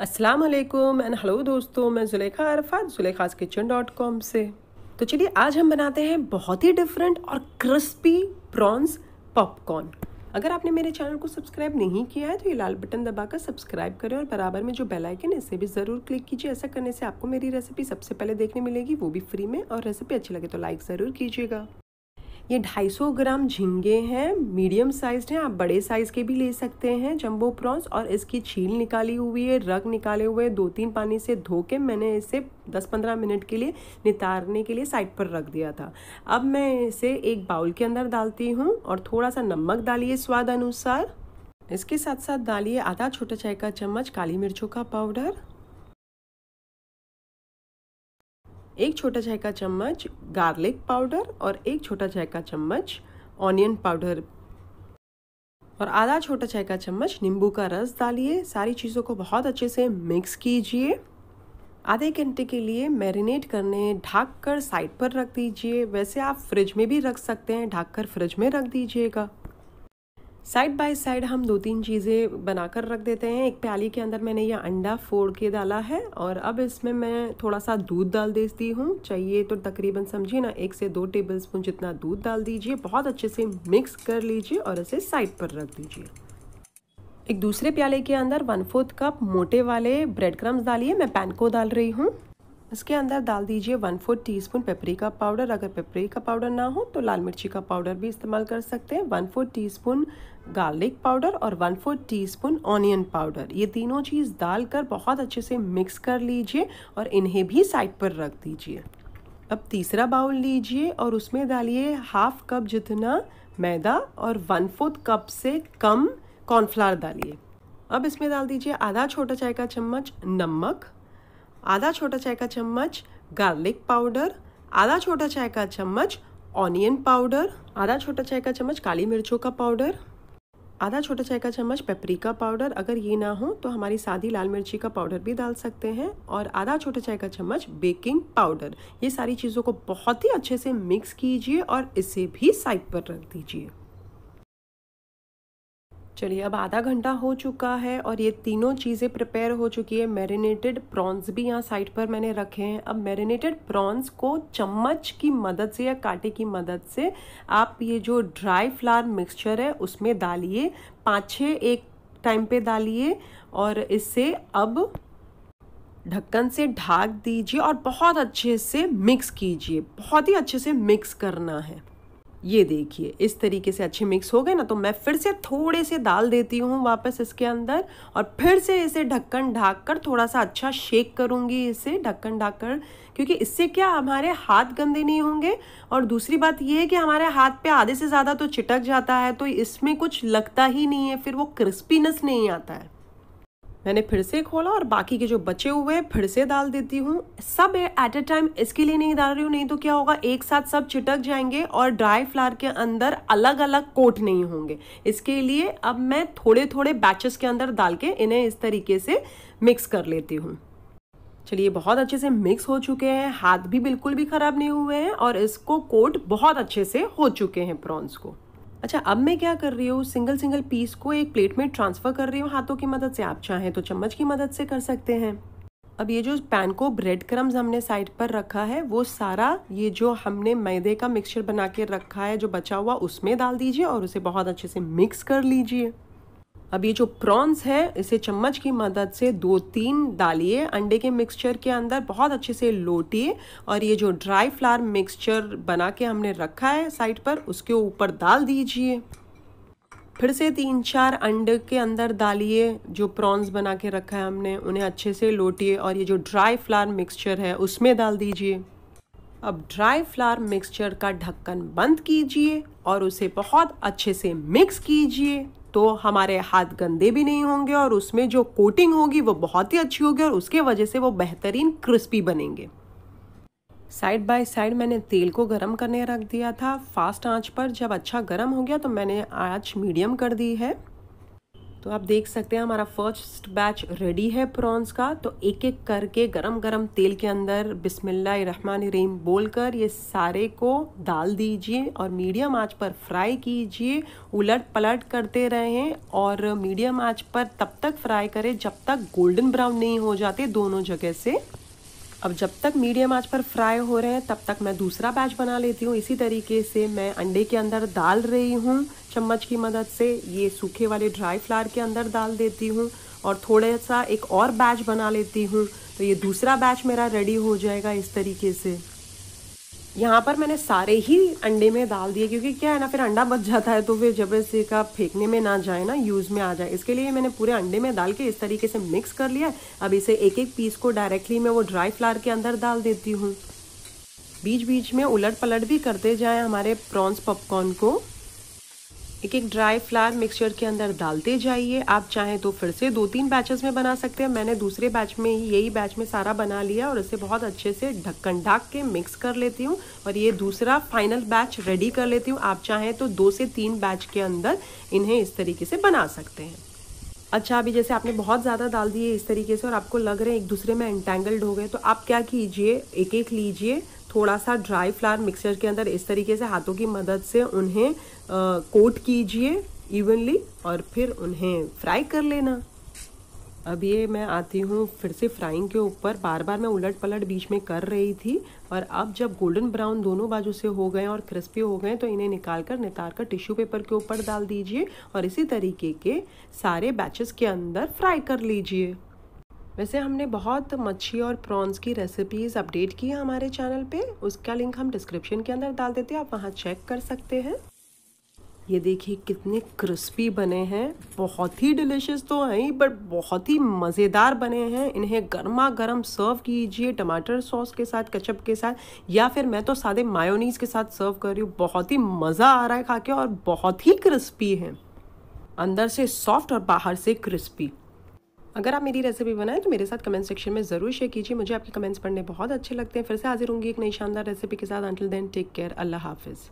अस्सलाम वालेकुम and hello दोस्तों मैं Zulekha Arafat Zulekha's kitchen dot com से तो चलिए आज हम बनाते हैं बहुत ही डिफरेंट और क्रिस्पी प्रॉन्स पॉपकॉर्न अगर आपने मेरे चैनल को सब्सक्राइब नहीं किया है तो ये लाल बटन दबाकर सब्सक्राइब करें और बराबर में जो बेल आइकन है इसे भी ज़रूर क्लिक कीजिए ऐसा करने से आपको मेरी रेसिपी सबसे पहले देखने मिलेगी वो भी फ्री में और रेसिपी अच्छी लगे तो लाइक ज़रूर कीजिएगा ये 250 ग्राम झींगे हैं मीडियम साइज हैं आप बड़े साइज़ के भी ले सकते हैं जंबो प्रॉन्स और इसकी छील निकाली हुई है रग निकाले हुए दो तीन पानी से धो के मैंने इसे 10-15 मिनट के लिए नितारने के लिए साइड पर रख दिया था अब मैं इसे एक बाउल के अंदर डालती हूँ और थोड़ा सा नमक डालिए स्वाद अनुसार इसके साथ साथ डालिए आधा छोटा चाय का चम्मच काली मिर्चों का पाउडर एक छोटा चाय का चम्मच गार्लिक पाउडर और एक छोटा चाय का चम्मच ऑनियन पाउडर और आधा छोटा चाय का चम्मच नींबू का रस डालिए सारी चीज़ों को बहुत अच्छे से मिक्स कीजिए आधे घंटे के लिए मैरिनेट करने ढाक कर साइड पर रख दीजिए वैसे आप फ्रिज में भी रख सकते हैं ढाक कर फ्रिज में रख दीजिएगा साइड बाय साइड हम दो तीन चीज़ें बनाकर रख देते हैं एक प्याली के अंदर मैंने ये अंडा फोड़ के डाला है और अब इसमें मैं थोड़ा सा दूध डाल देती हूँ चाहिए तो तकरीबन समझिए ना एक से दो टेबल स्पून जितना दूध डाल दीजिए बहुत अच्छे से मिक्स कर लीजिए और इसे साइड पर रख दीजिए एक दूसरे प्याले के अंदर वन फोर्थ कप मोटे वाले ब्रेड क्रम्स डालिए मैं पैन को डाल रही हूँ इसके अंदर डाल दीजिए one fourth teaspoon paprika powder अगर पेपरिका पाउडर ना हो तो लाल मिर्ची का पाउडर भी इस्तेमाल कर सकते हैं one fourth teaspoon garlic powder और one fourth teaspoon onion powder ये तीनों चीज़ डालकर बहुत अच्छे से मिक्स कर लीजिए और इन्हें भी साइड पर रख दीजिए अब तीसरा बाउल लीजिए और उसमें डालिए हाफ कप जितना मैदा और वन फोर्थ कप से कम कॉर्नफ्लावर डालिए अब इसमें डाल दीजिए आधा छोटा चाय का चम्मच नमक आधा छोटा चाय का चम्मच गार्लिक पाउडर आधा छोटा चाय का चम्मच ऑनियन पाउडर आधा छोटा चाय का चम्मच काली मिर्चों का पाउडर आधा छोटा चाय का चम्मच पेपरिका पाउडर अगर ये ना हो तो हमारी सादी लाल मिर्ची का पाउडर भी डाल सकते हैं और आधा छोटा चाय का चम्मच बेकिंग पाउडर ये सारी चीज़ों को बहुत ही अच्छे से मिक्स कीजिए और इसे भी साइड पर रख दीजिए चलिए अब आधा घंटा हो चुका है और ये तीनों चीज़ें प्रिपेयर हो चुकी है मैरिनेटेड प्रॉन्स भी यहाँ साइड पर मैंने रखे हैं अब मैरिनेटेड प्रॉन्स को चम्मच की मदद से या कांटे की मदद से आप ये जो ड्राई फ्लावर मिक्सचर है उसमें डालिए पाँच छः एक टाइम पे डालिए और इससे अब ढक्कन से ढाक दीजिए और बहुत अच्छे से मिक्स कीजिए बहुत ही अच्छे से मिक्स करना है ये देखिए इस तरीके से अच्छे मिक्स हो गए ना तो मैं फिर से थोड़े से दाल देती हूँ वापस इसके अंदर और फिर से इसे ढक्कन ढाक कर थोड़ा सा अच्छा शेक करूँगी इसे ढक्कन ढाक कर क्योंकि इससे क्या हमारे हाथ गंदे नहीं होंगे और दूसरी बात ये है कि हमारे हाथ पे आधे से ज़्यादा तो चिटक जाता है तो इसमें कुछ लगता ही नहीं है फिर वो क्रिस्पीनेस नहीं आता है मैंने फिर से खोला और बाकी के जो बचे हुए हैं फिर से डाल देती हूँ सब एट अ टाइम इसके लिए नहीं डाल रही हूँ नहीं तो क्या होगा एक साथ सब छिटक जाएंगे और ड्राई फ्लावर के अंदर अलग अलग कोट नहीं होंगे इसके लिए अब मैं थोड़े थोड़े बैचेस के अंदर डाल के इन्हें इस तरीके से मिक्स कर लेती हूँ चलिए बहुत अच्छे से मिक्स हो चुके हैं हाथ भी बिल्कुल भी ख़राब नहीं हुए हैं और इसको कोट बहुत अच्छे से हो चुके हैं प्रॉन्स को अच्छा अब मैं क्या कर रही हूँ सिंगल सिंगल पीस को एक प्लेट में ट्रांसफ़र कर रही हूँ हाथों की मदद से आप चाहें तो चम्मच की मदद से कर सकते हैं अब ये जो पैन को ब्रेड क्रम्स हमने साइड पर रखा है वो सारा ये जो हमने मैदे का मिक्सचर बना के रखा है जो बचा हुआ उसमें डाल दीजिए और उसे बहुत अच्छे से मिक्स कर लीजिए अब ये जो प्रॉन्स है इसे चम्मच की मदद से दो तीन डालिए अंडे के मिक्सचर के अंदर बहुत अच्छे से लोटिए और ये जो ड्राई फ्लावर मिक्सचर बना के हमने रखा है साइड पर उसके ऊपर डाल दीजिए फिर से तीन चार अंडे के अंदर डालिए जो प्रॉन्स बना के रखा है हमने उन्हें अच्छे से लोटिए और ये जो ड्राई फ्लावर मिक्सचर है उसमें डाल दीजिए अब ड्राई फ्लावर मिक्सचर का ढक्कन बंद कीजिए और उसे बहुत अच्छे से मिक्स कीजिए तो हमारे हाथ गंदे भी नहीं होंगे और उसमें जो कोटिंग होगी वो बहुत ही अच्छी होगी और उसके वजह से वो बेहतरीन क्रिस्पी बनेंगे साइड बाय साइड मैंने तेल को गरम करने रख दिया था फास्ट आंच पर जब अच्छा गरम हो गया तो मैंने आँच मीडियम कर दी है तो आप देख सकते हैं हमारा फर्स्ट बैच रेडी है प्रॉन्स का तो एक एक करके गरम गरम तेल के अंदर बोल बोलकर ये सारे को डाल दीजिए और मीडियम आंच पर फ्राई कीजिए उलट पलट करते रहें और मीडियम आंच पर तब तक फ्राई करें जब तक गोल्डन ब्राउन नहीं हो जाते दोनों जगह से अब जब तक मीडियम आंच पर फ्राई हो रहे हैं तब तक मैं दूसरा बैच बना लेती हूँ इसी तरीके से मैं अंडे के अंदर डाल रही हूँ चम्मच की मदद से ये सूखे वाले ड्राई फ्लावर के अंदर डाल देती हूँ और थोड़ा सा एक और बैच बना लेती हूँ तो ये दूसरा बैच मेरा रेडी हो जाएगा इस तरीके से यहाँ पर मैंने सारे ही अंडे में डाल दिए क्योंकि क्या है ना फिर अंडा बच जाता है तो फिर जबरदस्ती का फेंकने में ना जाए ना यूज़ में आ जाए इसके लिए मैंने पूरे अंडे में डाल के इस तरीके से मिक्स कर लिया अब इसे एक एक पीस को डायरेक्टली मैं वो ड्राई फ्लावर के अंदर डाल देती हूँ बीच बीच में उलट पलट भी करते जाए हमारे प्रॉन्स पॉपकॉर्न को एक एक ड्राई फ्लावर मिक्सचर के अंदर डालते जाइए आप चाहें तो फिर से दो तीन बैचेस में बना सकते हैं मैंने दूसरे बैच में ही यही बैच में सारा बना लिया और इसे बहुत अच्छे से ढक्कन ढाक के मिक्स कर लेती हूँ और ये दूसरा फाइनल बैच रेडी कर लेती हूँ आप चाहें तो दो से तीन बैच के अंदर इन्हें इस तरीके से बना सकते हैं अच्छा अभी जैसे आपने बहुत ज़्यादा डाल दिए इस तरीके से और आपको लग रहे हैं एक दूसरे में एंटेंगल्ड हो गए तो आप क्या कीजिए एक एक लीजिए थोड़ा सा ड्राई फ्लावर मिक्सचर के अंदर इस तरीके से हाथों की मदद से उन्हें कोट कीजिए इवनली और फिर उन्हें फ्राई कर लेना अब ये मैं आती हूँ फिर से फ्राइंग के ऊपर बार बार मैं उलट पलट बीच में कर रही थी और अब जब गोल्डन ब्राउन दोनों बाजू से हो गए और क्रिस्पी हो गए तो इन्हें निकाल कर नितार कर टिश्यू पेपर के ऊपर डाल दीजिए और इसी तरीके के सारे बैचेस के अंदर फ्राई कर लीजिए वैसे हमने बहुत मच्छी और प्रॉन्स की रेसिपीज़ अपडेट की है हमारे चैनल पे उसका लिंक हम डिस्क्रिप्शन के अंदर डाल देते हैं आप वहाँ चेक कर सकते हैं ये देखिए कितने क्रिस्पी बने हैं बहुत ही डिलिशियस तो हैं ही बट बहुत ही मज़ेदार बने हैं इन्हें गर्मा गर्म सर्व कीजिए टमाटर सॉस के साथ कचप के साथ या फिर मैं तो सादे मायोनीज के साथ सर्व कर रही हूँ बहुत ही मज़ा आ रहा है खा के और बहुत ही क्रिस्पी हैं अंदर से सॉफ्ट और बाहर से क्रिस्पी अगर आप मेरी रेसिपी बनाएं तो मेरे साथ कमेंट सेक्शन में ज़रूर शेयर कीजिए मुझे आपके कमेंट्स पढ़ने बहुत अच्छे लगते हैं फिर से हाजिर होंगी एक नई शानदार रेसिपी के साथ अंटिल देन टेक केयर अल्लाह हाफिज़